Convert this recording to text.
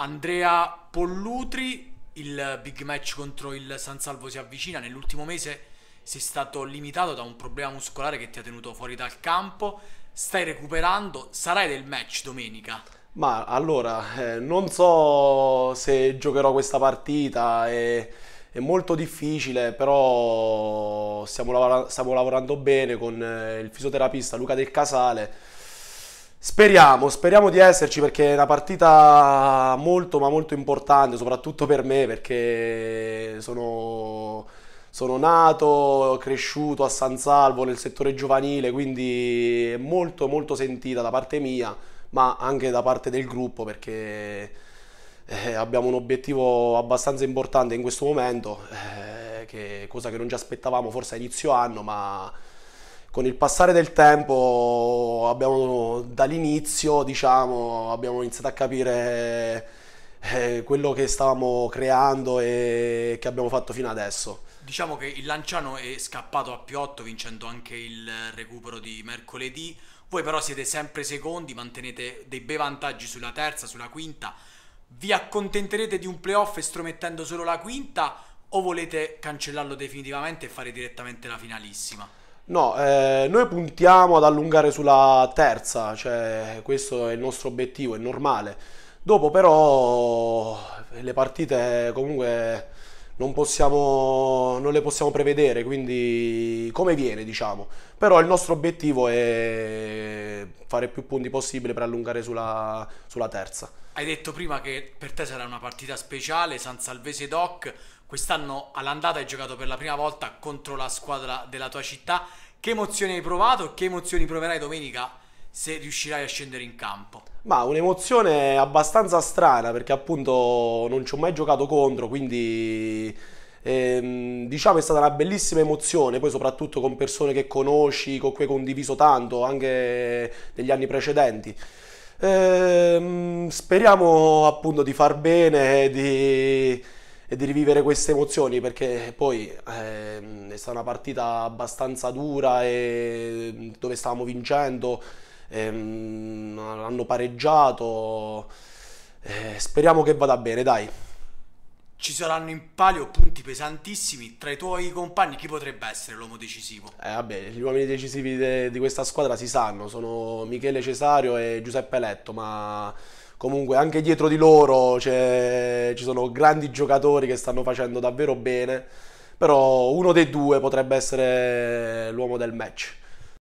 Andrea Pollutri, il big match contro il San Salvo si avvicina. Nell'ultimo mese sei stato limitato da un problema muscolare che ti ha tenuto fuori dal campo. Stai recuperando, sarai del match domenica. Ma allora, eh, non so se giocherò questa partita, è, è molto difficile, però stiamo, lav- stiamo lavorando bene con eh, il fisioterapista Luca Del Casale Speriamo, speriamo di esserci perché è una partita molto ma molto importante, soprattutto per me perché sono, sono nato, cresciuto a San Salvo nel settore giovanile, quindi è molto molto sentita da parte mia, ma anche da parte del gruppo perché eh, abbiamo un obiettivo abbastanza importante in questo momento, eh, che, cosa che non ci aspettavamo forse a inizio anno, ma con il passare del tempo abbiamo, dall'inizio diciamo, abbiamo iniziato a capire eh, quello che stavamo creando e che abbiamo fatto fino adesso. Diciamo che il Lanciano è scappato a Piotto vincendo anche il recupero di mercoledì, voi però siete sempre secondi, mantenete dei bei vantaggi sulla terza, sulla quinta, vi accontenterete di un playoff estromettendo solo la quinta o volete cancellarlo definitivamente e fare direttamente la finalissima? No, eh, noi puntiamo ad allungare sulla terza, cioè questo è il nostro obiettivo, è normale. Dopo però le partite comunque non, possiamo, non le possiamo prevedere, quindi come viene diciamo. Però il nostro obiettivo è fare più punti possibile per allungare sulla, sulla terza. Hai detto prima che per te sarà una partita speciale, San Salvese Doc Quest'anno all'andata hai giocato per la prima volta contro la squadra della tua città. Che emozioni hai provato? Che emozioni proverai domenica se riuscirai a scendere in campo? Ma un'emozione abbastanza strana perché appunto non ci ho mai giocato contro, quindi ehm, diciamo è stata una bellissima emozione, poi soprattutto con persone che conosci, con cui hai condiviso tanto anche negli anni precedenti. Ehm, speriamo appunto di far bene, di e di rivivere queste emozioni perché poi eh, è stata una partita abbastanza dura e mm, dove stavamo vincendo, ehm, hanno pareggiato, eh, speriamo che vada bene, dai. Ci saranno in palio punti pesantissimi tra i tuoi compagni. Chi potrebbe essere l'uomo decisivo? Eh, vabbè, gli uomini decisivi de- di questa squadra si sanno: sono Michele Cesario e Giuseppe Letto. Ma comunque anche dietro di loro ci sono grandi giocatori che stanno facendo davvero bene, però uno dei due potrebbe essere l'uomo del match.